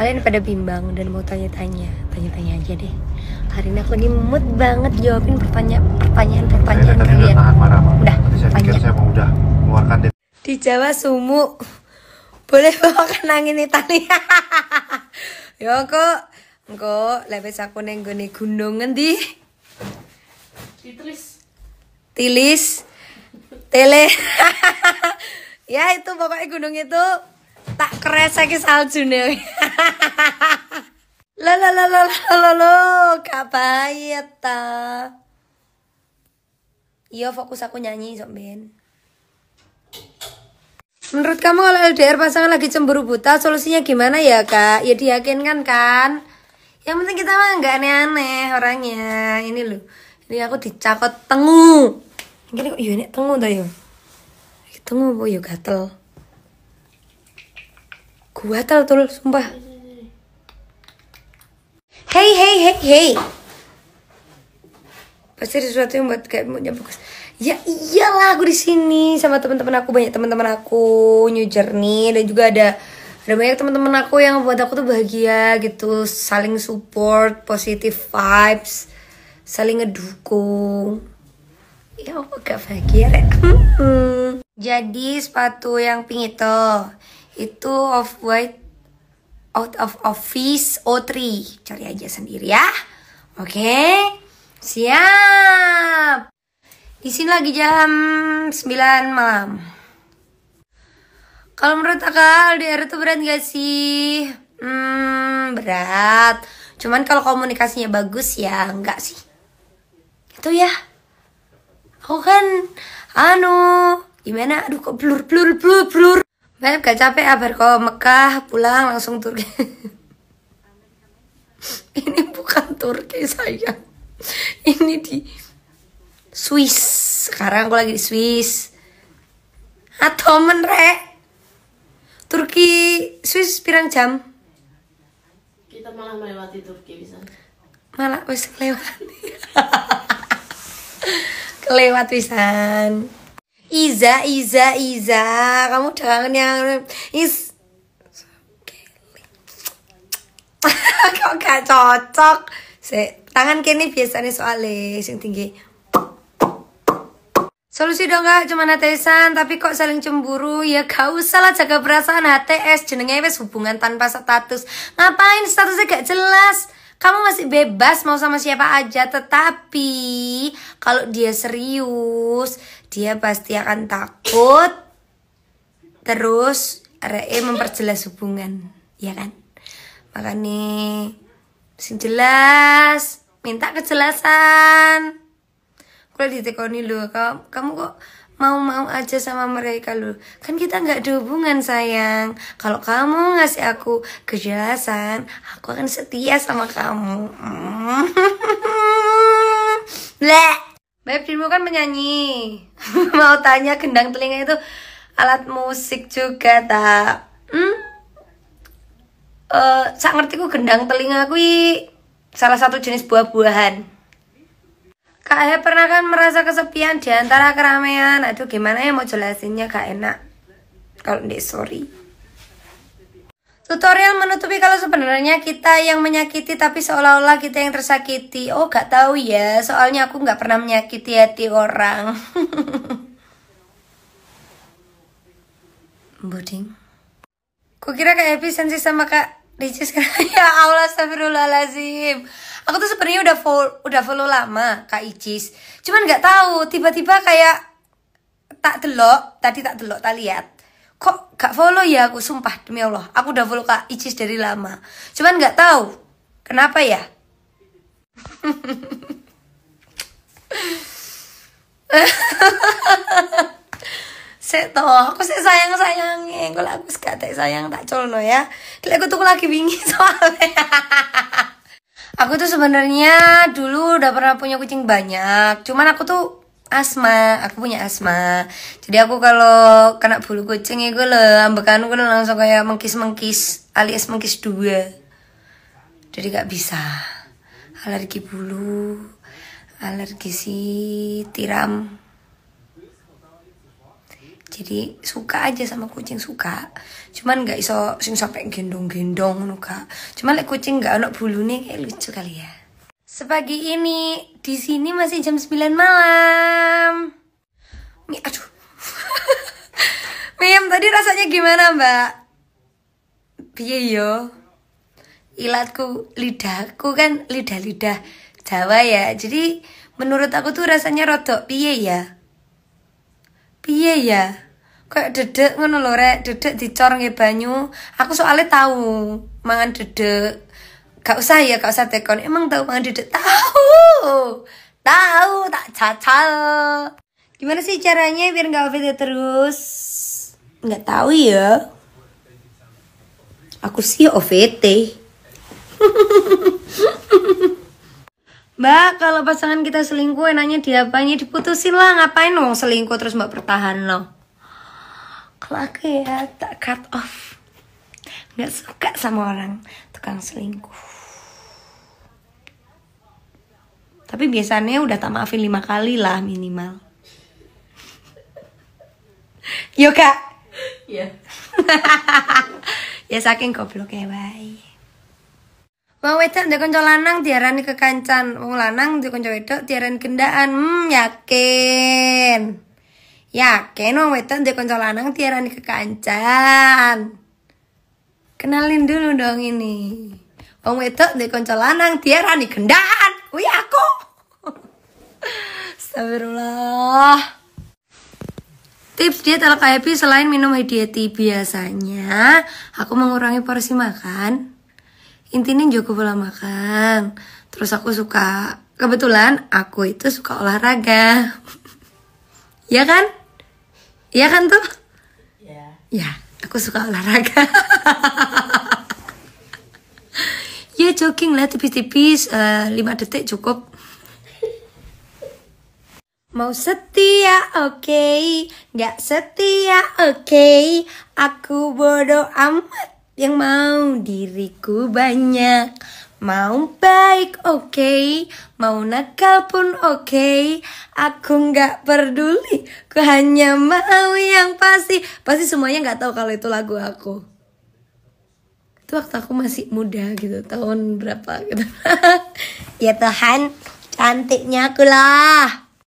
kalian pada bimbang dan mau tanya-tanya tanya-tanya aja deh hari ini aku lagi mood banget jawabin pertanyaan pertanyaan pertanyaan Ayah, kalian tahan, marah, marah. udah Nanti saya pikir saya mau udah mengeluarkan deh di Jawa Sumu boleh bawa bawakan angin Italia yo kok engko lebih aku neng gini gunung nanti tilis tilis tele ya itu pokoknya gunung itu tak kreseki saljune lo lo lo lo lo lo gak baik ya, ta iya fokus aku nyanyi sok ben Menurut kamu kalau LDR pasangan lagi cemburu buta, solusinya gimana ya kak? Ya diyakinkan kan? Yang penting kita mah nggak aneh-aneh orangnya. Ini loh, ini aku dicakot tengu. Ini kok yuk iya, ini tengu tuh yuk. Ya? Tengu bu yuk ya, gatel. Gua tel tul, sumpah. Hey, hey, hey, hey. Pasti ada sesuatu yang buat kayak punya bagus. Ya iyalah aku di sini sama teman-teman aku banyak teman-teman aku New Journey dan juga ada ada banyak teman-teman aku yang buat aku tuh bahagia gitu saling support positive vibes saling ngedukung ya aku gak bahagia rek hmm. jadi sepatu yang pink itu itu off white out of office O3 cari aja sendiri ya oke siap di sini lagi jam 9 malam kalau menurut akal LDR itu berat gak sih hmm berat cuman kalau komunikasinya bagus ya enggak sih itu ya aku kan anu gimana aduh kok blur blur blur blur banyak gak capek Abar ah, ke Mekah pulang langsung Turki. Ini bukan Turki saya Ini di Swiss. Sekarang aku lagi di Swiss. Atau menre. Turki Swiss pirang jam? Kita malah melewati Turki bisa. Malah wis kelewat. kelewat pisan. Iza, Iza, Iza, kamu jangan yang is kok gak cocok Se, tangan kini biasanya soalnya sing tinggi Solusi dong gak cuma natesan tapi kok saling cemburu ya kau salah jaga perasaan HTS jenenge wes hubungan tanpa status ngapain statusnya gak jelas kamu masih bebas mau sama siapa aja tetapi kalau dia serius dia pasti akan takut terus RE memperjelas hubungan ya kan makanya sing jelas minta kejelasan kalau ditekoni lu kamu, kok mau-mau aja sama mereka dulu? kan kita nggak ada hubungan sayang kalau kamu ngasih aku kejelasan aku akan setia sama kamu Bleh. Beb, dirimu kan menyanyi. Mau tanya gendang telinga itu alat musik juga tak? Hmm? Uh, sak ku gendang telinga kui salah satu jenis buah-buahan. Kak He pernah kan merasa kesepian di antara keramaian? Aduh, gimana ya mau jelasinnya gak enak. Kalau ndek sorry. Tutorial menutupi kalau sebenarnya kita yang menyakiti tapi seolah-olah kita yang tersakiti. Oh, gak tahu ya. Soalnya aku gak pernah menyakiti hati orang. Buding. Kukira Kak Epi sensi sama Kak Ricis. ya Allah, astagfirullahaladzim. Aku tuh sebenarnya udah follow, udah follow lama Kak Icis. Cuman gak tahu, tiba-tiba kayak tak delok, tadi tak delok, tak lihat kok gak follow ya aku sumpah demi Allah aku udah follow kak Icis dari lama cuman gak tahu kenapa ya Sek toh, aku sih sayang sayangnya, gue aku gak tak sayang tak colno ya. Kalau aku tuh lagi bingi soalnya. aku tuh sebenarnya dulu udah pernah punya kucing banyak. Cuman aku tuh asma aku punya asma jadi aku kalau kena bulu kucing itu loh ambekan aku langsung kayak mengkis mengkis alias mengkis dua jadi gak bisa alergi bulu alergi si tiram jadi suka aja sama kucing suka cuman gak iso sing sampai gendong gendong nuka cuman lek kucing gak anak bulu nih kayak lucu kali ya Sepagi ini di sini masih jam 9 malam. Mi, aduh. Miem tadi rasanya gimana, Mbak? Piye yo? Ilatku, lidahku kan lidah-lidah Jawa ya. Jadi menurut aku tuh rasanya rodok piye ya? Piye ya? Kayak dedek ngono lho, Rek. Dedek dicor nge banyu. Aku soalnya tahu mangan dedek gak usah ya gak usah tekon emang tahu pangan dedek tahu tahu tak cacal gimana sih caranya biar gak OVT terus nggak tahu ya aku sih OVT Mbak, kalau pasangan kita selingkuh enaknya diapanya diputusin lah ngapain dong selingkuh terus mbak pertahan loh kalau ya tak cut off nggak suka sama orang tukang selingkuh tapi biasanya udah tak maafin lima kali lah minimal yuk kak ya ya saking goblok ya bye Wong wedok ndek kanca lanang diarani kekancan, wong lanang ndek kanca wedok diarani gendaan. Hmm, yakin. Yakin wong wedok ndek kanca lanang diarani kekancan. Kenalin dulu dong ini. Wong itu di konco lanang Tiara nih kendaan Wih aku. Astagfirullah. Tips diet ala happy selain minum hadiati biasanya aku mengurangi porsi makan. Intinya juga pola makan. Terus aku suka kebetulan aku itu suka olahraga. ya kan? Ya kan tuh? Iya. Yeah. Ya. Yeah. Aku suka olahraga. ya jogging lah tipis-tipis uh, eh, 5 detik cukup. Mau setia oke, okay. nggak setia oke, okay. aku bodoh amat yang mau diriku banyak Mau baik oke, okay. mau nakal pun oke okay. Aku nggak peduli, ku hanya mau yang pasti Pasti semuanya nggak tahu kalau itu lagu aku Itu waktu aku masih muda gitu, tahun berapa gitu Ya Tuhan, cantiknya aku lah